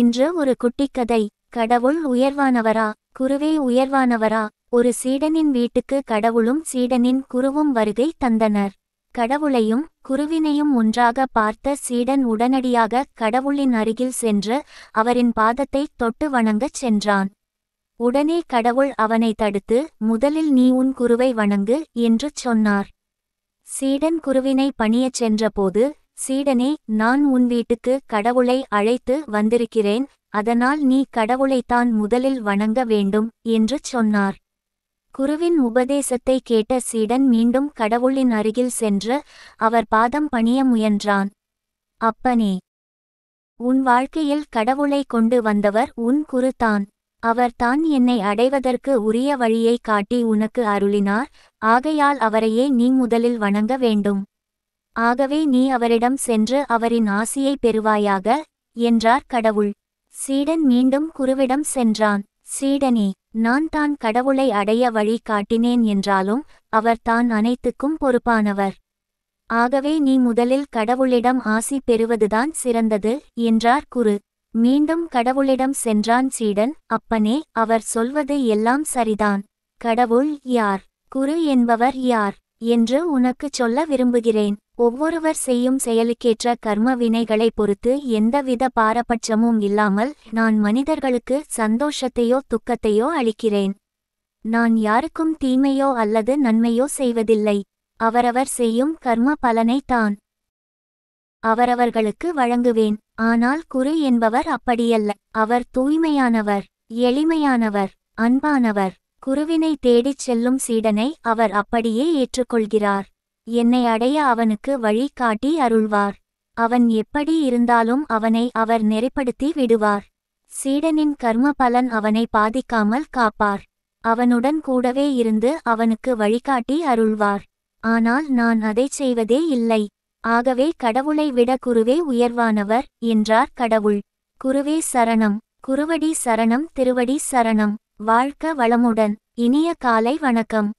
இன்று ஒரு குட்டிக்கதை கடவுள் உயர்வானவரா குருவே உயர்வானவரா ஒரு சீடனின் வீட்டுக்கு கடவுளும் சீடனின் குருவும் வருகை தந்தனர் கடவுளையும் குருவினையும் ஒன்றாக பார்த்த சீடன் உடனடியாக கடவுளின் அருகில் சென்று அவரின் பாதத்தை தொட்டு வணங்கச் சென்றான் உடனே கடவுள் அவனை தடுத்து முதலில் நீ உன் குருவை வணங்கு என்று சொன்னார் சீடன் குருவினை பணியச் சென்றபோது சீடனே நான் உன் வீட்டுக்கு கடவுளை அழைத்து வந்திருக்கிறேன் அதனால் நீ கடவுளைத்தான் முதலில் வணங்க வேண்டும் என்று சொன்னார் குருவின் உபதேசத்தை கேட்ட சீடன் மீண்டும் கடவுளின் அருகில் சென்று அவர் பாதம் பணிய முயன்றான் அப்பனே உன் வாழ்க்கையில் கடவுளை கொண்டு வந்தவர் உன் குருதான் அவர் தான் என்னை அடைவதற்கு உரிய வழியை காட்டி உனக்கு அருளினார் ஆகையால் அவரையே நீ முதலில் வணங்க வேண்டும் ஆகவே நீ அவரிடம் சென்று அவரின் ஆசியை பெறுவாயாக என்றார் கடவுள் சீடன் மீண்டும் குருவிடம் சென்றான் சீடனே நான் தான் கடவுளை அடைய வழி காட்டினேன் என்றாலும் அவர் தான் அனைத்துக்கும் பொறுப்பானவர் ஆகவே நீ முதலில் கடவுளிடம் ஆசி பெறுவதுதான் சிறந்தது என்றார் குரு மீண்டும் கடவுளிடம் சென்றான் சீடன் அப்பனே அவர் சொல்வது எல்லாம் சரிதான் கடவுள் யார் குரு என்பவர் யார் என்று உனக்கு சொல்ல விரும்புகிறேன் ஒவ்வொருவர் செய்யும் செயலுக்கேற்ற கர்ம வினைகளை பொறுத்து எந்தவித பாரபட்சமும் இல்லாமல் நான் மனிதர்களுக்கு சந்தோஷத்தையோ துக்கத்தையோ அளிக்கிறேன் நான் யாருக்கும் தீமையோ அல்லது நன்மையோ செய்வதில்லை அவரவர் செய்யும் கர்ம பலனை தான் அவரவர்களுக்கு வழங்குவேன் ஆனால் குரு என்பவர் அப்படியல்ல அவர் தூய்மையானவர் எளிமையானவர் அன்பானவர் குருவினை தேடிச் செல்லும் சீடனை அவர் அப்படியே ஏற்றுக்கொள்கிறார் என்னை அடைய அவனுக்கு வழி காட்டி அருள்வார் அவன் எப்படி இருந்தாலும் அவனை அவர் நெறிப்படுத்தி விடுவார் சீடனின் கர்ம பலன் அவனை பாதிக்காமல் காப்பார் அவனுடன் கூடவே இருந்து அவனுக்கு வழிகாட்டி அருள்வார் ஆனால் நான் அதை செய்வதே இல்லை ஆகவே கடவுளை விட குருவே உயர்வானவர் என்றார் கடவுள் குருவே சரணம் குருவடி சரணம் திருவடி சரணம் வாழ்க்க வளமுடன் இனிய காலை வணக்கம்